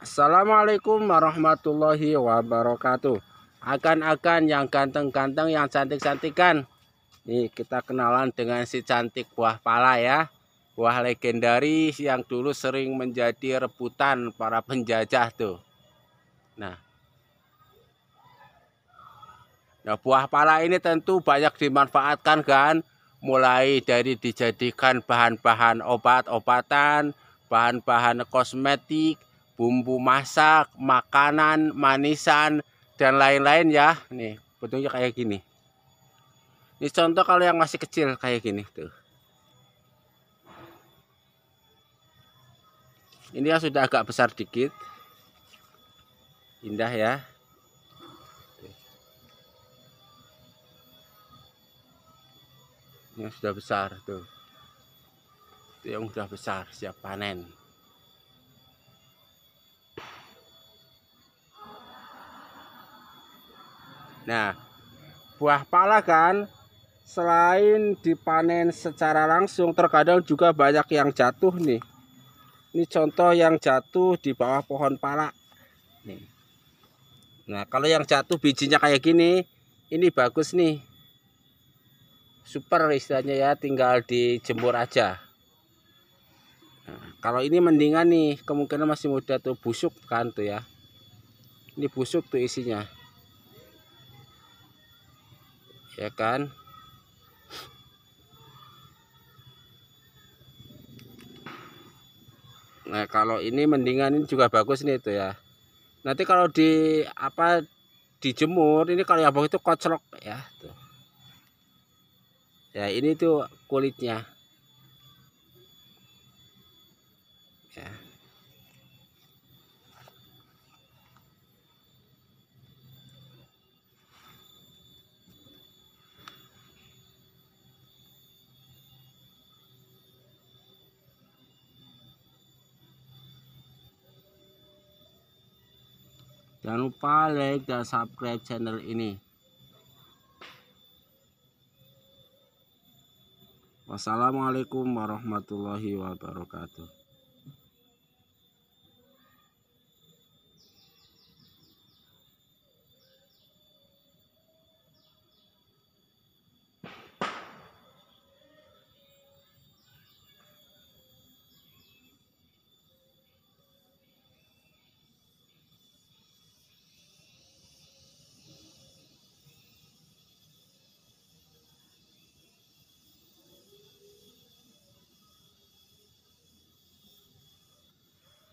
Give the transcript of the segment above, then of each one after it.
Assalamualaikum warahmatullahi wabarakatuh. Akan-akan yang ganteng-ganteng, yang cantik-cantikan. Nih, kita kenalan dengan si cantik buah pala ya. Buah legendaris yang dulu sering menjadi rebutan para penjajah tuh. Nah, nah buah pala ini tentu banyak dimanfaatkan kan. Mulai dari dijadikan bahan-bahan obat-obatan, bahan-bahan kosmetik, bumbu masak, makanan, manisan, dan lain-lain ya. Nih, bentuknya kayak gini. Ini contoh kalau yang masih kecil kayak gini tuh. Ini yang sudah agak besar dikit. Indah ya. Ini yang sudah besar tuh. Itu yang sudah besar siap panen. Nah, buah pala kan selain dipanen secara langsung terkadang juga banyak yang jatuh nih. Ini contoh yang jatuh di bawah pohon pala. Nih. Nah, kalau yang jatuh bijinya kayak gini, ini bagus nih. Super istilahnya ya, tinggal dijemur aja. Nah, kalau ini mendingan nih, kemungkinan masih muda tuh busuk kan tuh ya. Ini busuk tuh isinya ya kan Nah kalau ini mendingan ini juga bagus nih itu ya nanti kalau di apa dijemur ini kalau abang itu kocrok ya tuh ya ini tuh kulitnya ya Jangan lupa like dan subscribe channel ini. Wassalamualaikum warahmatullahi wabarakatuh.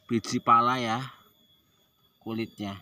biji pala ya kulitnya